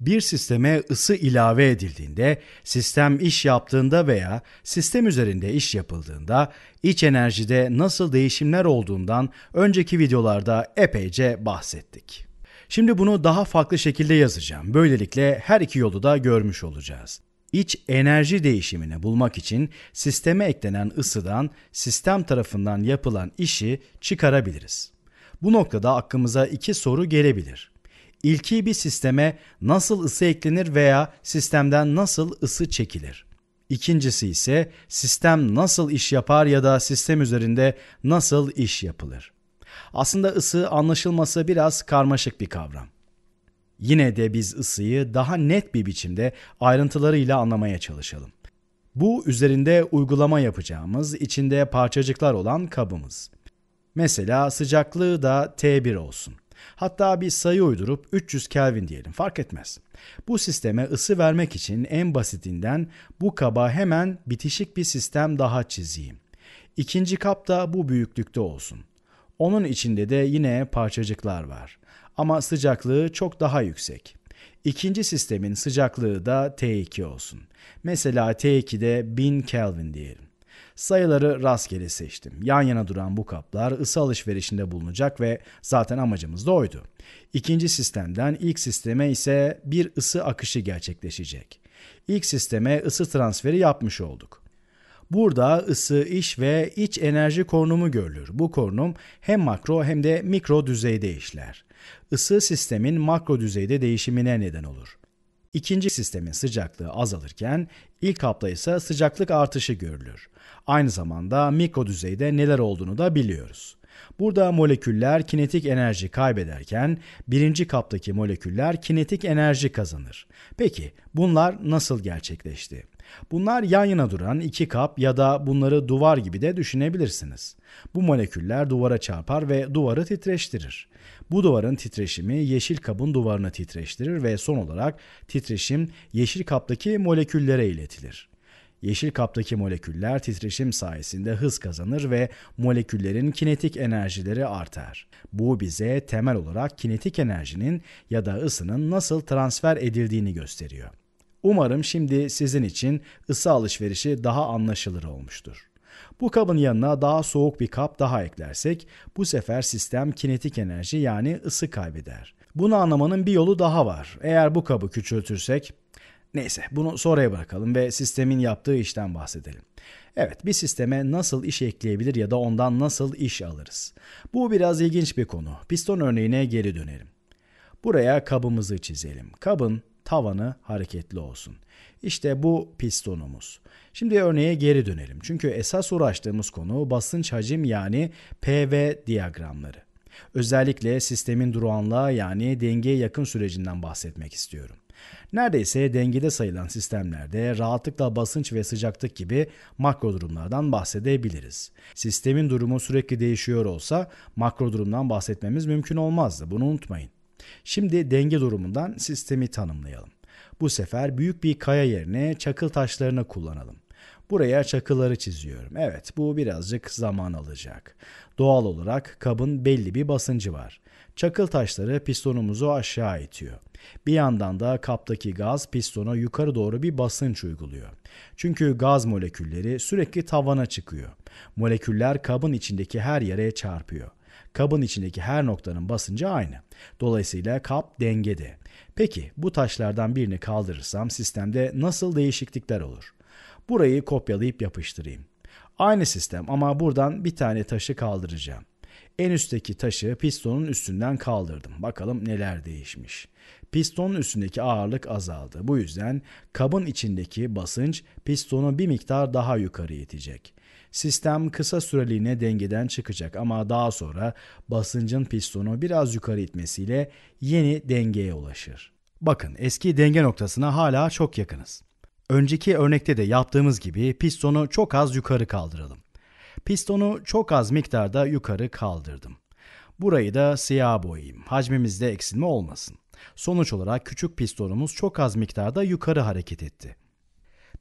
bir sisteme ısı ilave edildiğinde, sistem iş yaptığında veya sistem üzerinde iş yapıldığında iç enerjide nasıl değişimler olduğundan önceki videolarda epeyce bahsettik. Şimdi bunu daha farklı şekilde yazacağım. Böylelikle her iki yolu da görmüş olacağız. İç enerji değişimini bulmak için sisteme eklenen ısıdan sistem tarafından yapılan işi çıkarabiliriz. Bu noktada aklımıza iki soru gelebilir. İlki bir sisteme nasıl ısı eklenir veya sistemden nasıl ısı çekilir. İkincisi ise sistem nasıl iş yapar ya da sistem üzerinde nasıl iş yapılır. Aslında ısı anlaşılması biraz karmaşık bir kavram. Yine de biz ısıyı daha net bir biçimde ayrıntılarıyla anlamaya çalışalım. Bu üzerinde uygulama yapacağımız içinde parçacıklar olan kabımız. Mesela sıcaklığı da T1 olsun. Hatta bir sayı uydurup 300 Kelvin diyelim fark etmez. Bu sisteme ısı vermek için en basitinden bu kaba hemen bitişik bir sistem daha çizeyim. İkinci kap da bu büyüklükte olsun. Onun içinde de yine parçacıklar var. Ama sıcaklığı çok daha yüksek. İkinci sistemin sıcaklığı da T2 olsun. Mesela T2'de 1000 Kelvin diyelim. Sayıları rastgele seçtim. Yan yana duran bu kaplar ısı alışverişinde bulunacak ve zaten amacımız da oydu. İkinci sistemden ilk sisteme ise bir ısı akışı gerçekleşecek. İlk sisteme ısı transferi yapmış olduk. Burada ısı, iş ve iç enerji korunumu görülür. Bu korunum hem makro hem de mikro düzeyde işler. Isı sistemin makro düzeyde değişimine neden olur. İkinci sistemin sıcaklığı azalırken ilk hapta ise sıcaklık artışı görülür. Aynı zamanda mikro düzeyde neler olduğunu da biliyoruz. Burada moleküller kinetik enerji kaybederken birinci kaptaki moleküller kinetik enerji kazanır. Peki bunlar nasıl gerçekleşti? Bunlar yan yana duran iki kap ya da bunları duvar gibi de düşünebilirsiniz. Bu moleküller duvara çarpar ve duvarı titreştirir. Bu duvarın titreşimi yeşil kabın duvarını titreştirir ve son olarak titreşim yeşil kaptaki moleküllere iletilir. Yeşil kaptaki moleküller titreşim sayesinde hız kazanır ve moleküllerin kinetik enerjileri artar. Bu bize temel olarak kinetik enerjinin ya da ısının nasıl transfer edildiğini gösteriyor. Umarım şimdi sizin için ısı alışverişi daha anlaşılır olmuştur. Bu kabın yanına daha soğuk bir kap daha eklersek bu sefer sistem kinetik enerji yani ısı kaybeder. Bunu anlamanın bir yolu daha var. Eğer bu kabı küçültürsek Neyse bunu sonraya bırakalım ve sistemin yaptığı işten bahsedelim. Evet bir sisteme nasıl iş ekleyebilir ya da ondan nasıl iş alırız? Bu biraz ilginç bir konu. Piston örneğine geri dönelim. Buraya kabımızı çizelim. Kabın tavanı hareketli olsun. İşte bu pistonumuz. Şimdi örneğe geri dönelim. Çünkü esas uğraştığımız konu basınç hacim yani PV diyagramları. Özellikle sistemin durağanlığa yani dengeye yakın sürecinden bahsetmek istiyorum. Neredeyse dengede sayılan sistemlerde rahatlıkla basınç ve sıcaklık gibi makro durumlardan bahsedebiliriz. Sistemin durumu sürekli değişiyor olsa makro durumdan bahsetmemiz mümkün olmazdı. Bunu unutmayın. Şimdi denge durumundan sistemi tanımlayalım. Bu sefer büyük bir kaya yerine çakıl taşlarını kullanalım. Buraya çakılları çiziyorum. Evet bu birazcık zaman alacak. Doğal olarak kabın belli bir basıncı var. Çakıl taşları pistonumuzu aşağı itiyor. Bir yandan da kaptaki gaz pistona yukarı doğru bir basınç uyguluyor. Çünkü gaz molekülleri sürekli tavana çıkıyor. Moleküller kabın içindeki her yere çarpıyor. Kabın içindeki her noktanın basıncı aynı. Dolayısıyla kap dengede. Peki bu taşlardan birini kaldırırsam sistemde nasıl değişiklikler olur? Burayı kopyalayıp yapıştırayım. Aynı sistem ama buradan bir tane taşı kaldıracağım. En üstteki taşı pistonun üstünden kaldırdım. Bakalım neler değişmiş. Pistonun üstündeki ağırlık azaldı. Bu yüzden kabın içindeki basınç pistonu bir miktar daha yukarı itecek sistem kısa süreliğine dengeden çıkacak ama daha sonra basıncın pistonu biraz yukarı itmesiyle yeni dengeye ulaşır. Bakın eski denge noktasına hala çok yakınız. Önceki örnekte de yaptığımız gibi pistonu çok az yukarı kaldıralım. Pistonu çok az miktarda yukarı kaldırdım. Burayı da siyah boyayayım. Hacmimizde eksilme olmasın. Sonuç olarak küçük pistonumuz çok az miktarda yukarı hareket etti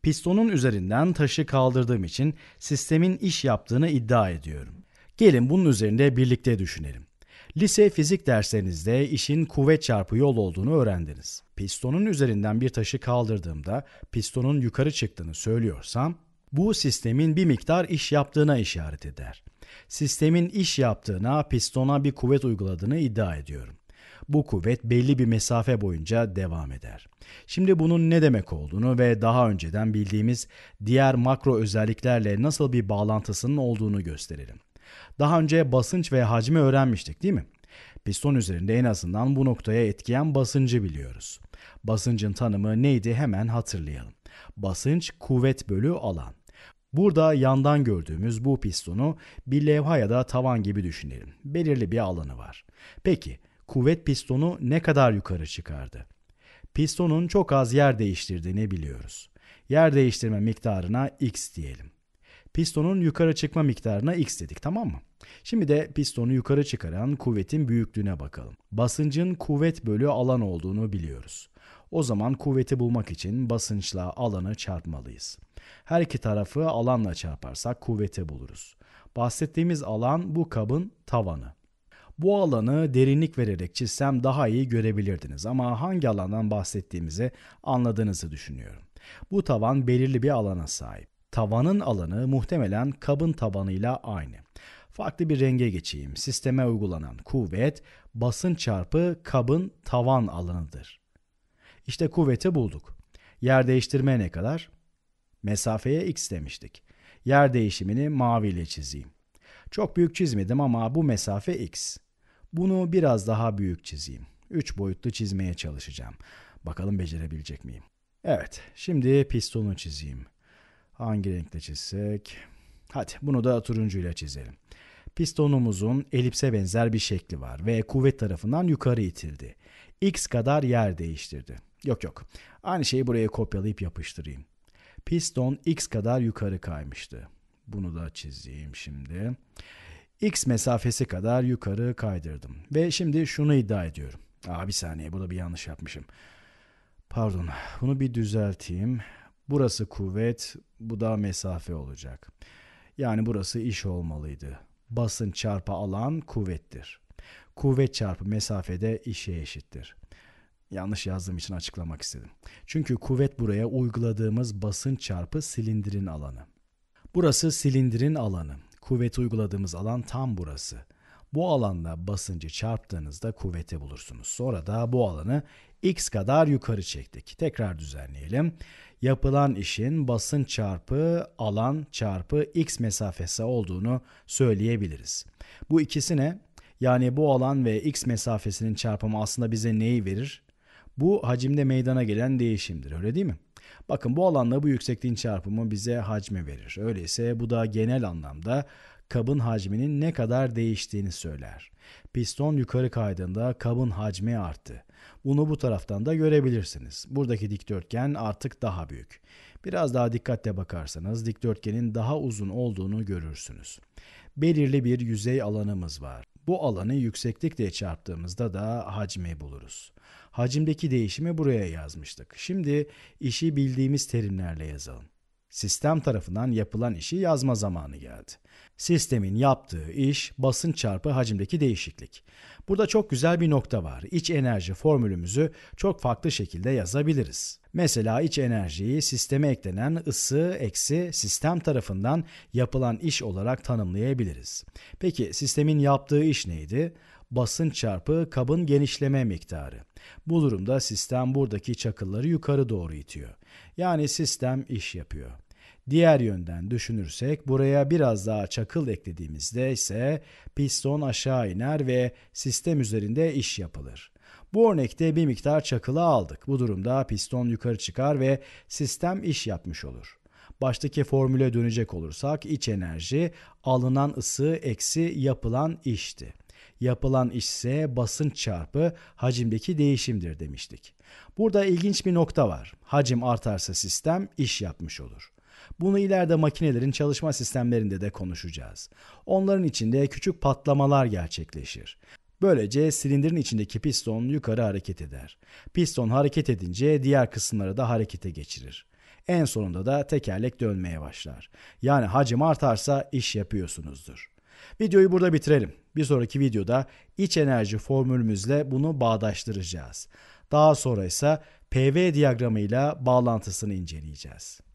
pistonun üzerinden taşı kaldırdığım için sistemin iş yaptığını iddia ediyorum. Gelin bunun üzerinde birlikte düşünelim. Lise fizik derslerinizde işin kuvvet çarpı yol olduğunu öğrendiniz. Pistonun üzerinden bir taşı kaldırdığımda pistonun yukarı çıktığını söylüyorsam bu sistemin bir miktar iş yaptığına işaret eder. Sistemin iş yaptığına, pistona bir kuvvet uyguladığını iddia ediyorum. Bu kuvvet belli bir mesafe boyunca devam eder. Şimdi bunun ne demek olduğunu ve daha önceden bildiğimiz diğer makro özelliklerle nasıl bir bağlantısının olduğunu gösterelim. Daha önce basınç ve hacmi öğrenmiştik değil mi? Piston üzerinde en azından bu noktaya etkiyen basıncı biliyoruz. Basıncın tanımı neydi hemen hatırlayalım. Basınç kuvvet bölü alan. Burada yandan gördüğümüz bu pistonu bir levha ya da tavan gibi düşünelim. Belirli bir alanı var. Peki kuvvet pistonu ne kadar yukarı çıkardı? Pistonun çok az yer değiştirdiğini biliyoruz. Yer değiştirme miktarına x diyelim. Pistonun yukarı çıkma miktarına x dedik tamam mı? Şimdi de pistonu yukarı çıkaran kuvvetin büyüklüğüne bakalım. Basıncın kuvvet bölü alan olduğunu biliyoruz. O zaman kuvveti bulmak için basınçla alanı çarpmalıyız. Her iki tarafı alanla çarparsak kuvveti buluruz. Bahsettiğimiz alan bu kabın tavanı. Bu alanı derinlik vererek çizsem daha iyi görebilirdiniz ama hangi alandan bahsettiğimizi anladığınızı düşünüyorum. Bu tavan belirli bir alana sahip. Tavanın alanı muhtemelen kabın tabanıyla aynı. Farklı bir renge geçeyim. Sisteme uygulanan kuvvet basın çarpı kabın tavan alanıdır. İşte kuvveti bulduk. Yer değiştirme ne kadar? Mesafeye x demiştik. Yer değişimini mavi ile çizeyim. Çok büyük çizmedim ama bu mesafe x. Bunu biraz daha büyük çizeyim. 3 boyutlu çizmeye çalışacağım. Bakalım becerebilecek miyim? Evet, şimdi pistonu çizeyim. Hangi renkle çizsek? Hadi bunu da turuncuyla çizelim. Pistonumuzun elipse benzer bir şekli var ve kuvvet tarafından yukarı itildi. X kadar yer değiştirdi. Yok yok. Aynı şeyi buraya kopyalayıp yapıştırayım. Piston X kadar yukarı kaymıştı. Bunu da çizeyim şimdi x mesafesi kadar yukarı kaydırdım. Ve şimdi şunu iddia ediyorum. Aa bir saniye burada bir yanlış yapmışım. Pardon bunu bir düzelteyim. Burası kuvvet, bu da mesafe olacak. Yani burası iş olmalıydı. Basın çarpı alan kuvvettir. Kuvvet çarpı mesafede işe eşittir. Yanlış yazdığım için açıklamak istedim. Çünkü kuvvet buraya uyguladığımız basın çarpı silindirin alanı. Burası silindirin alanı. Kuvveti uyguladığımız alan tam burası. Bu alanda basıncı çarptığınızda kuvveti bulursunuz. Sonra da bu alanı x kadar yukarı çektik. Tekrar düzenleyelim. Yapılan işin basın çarpı alan çarpı x mesafesi olduğunu söyleyebiliriz. Bu ikisine yani bu alan ve x mesafesinin çarpımı aslında bize neyi verir? Bu hacimde meydana gelen değişimdir öyle değil mi? Bakın bu alanla bu yüksekliğin çarpımı bize hacmi verir. Öyleyse bu da genel anlamda kabın hacminin ne kadar değiştiğini söyler. Piston yukarı kaydığında kabın hacmi arttı. Bunu bu taraftan da görebilirsiniz. Buradaki dikdörtgen artık daha büyük. Biraz daha dikkatle bakarsanız dikdörtgenin daha uzun olduğunu görürsünüz. Belirli bir yüzey alanımız var. Bu alanı yükseklikle çarptığımızda da hacmi buluruz. Hacimdeki değişimi buraya yazmıştık. Şimdi işi bildiğimiz terimlerle yazalım. Sistem tarafından yapılan işi yazma zamanı geldi. Sistemin yaptığı iş basınç çarpı hacimdeki değişiklik. Burada çok güzel bir nokta var. İç enerji formülümüzü çok farklı şekilde yazabiliriz. Mesela iç enerjiyi sisteme eklenen ısı eksi sistem tarafından yapılan iş olarak tanımlayabiliriz. Peki sistemin yaptığı iş neydi? basınç çarpı kabın genişleme miktarı. Bu durumda sistem buradaki çakılları yukarı doğru itiyor. Yani sistem iş yapıyor. Diğer yönden düşünürsek buraya biraz daha çakıl eklediğimizde ise piston aşağı iner ve sistem üzerinde iş yapılır. Bu örnekte bir miktar çakılı aldık. Bu durumda piston yukarı çıkar ve sistem iş yapmış olur. Baştaki formüle dönecek olursak iç enerji alınan ısı eksi yapılan işti. Yapılan iş ise basınç çarpı hacimdeki değişimdir demiştik. Burada ilginç bir nokta var. Hacim artarsa sistem iş yapmış olur. Bunu ileride makinelerin çalışma sistemlerinde de konuşacağız. Onların içinde küçük patlamalar gerçekleşir. Böylece silindirin içindeki piston yukarı hareket eder. Piston hareket edince diğer kısımları da harekete geçirir. En sonunda da tekerlek dönmeye başlar. Yani hacim artarsa iş yapıyorsunuzdur. Videoyu burada bitirelim. Bir sonraki videoda iç enerji formülümüzle bunu bağdaştıracağız. Daha sonra ise PV diyagramıyla bağlantısını inceleyeceğiz.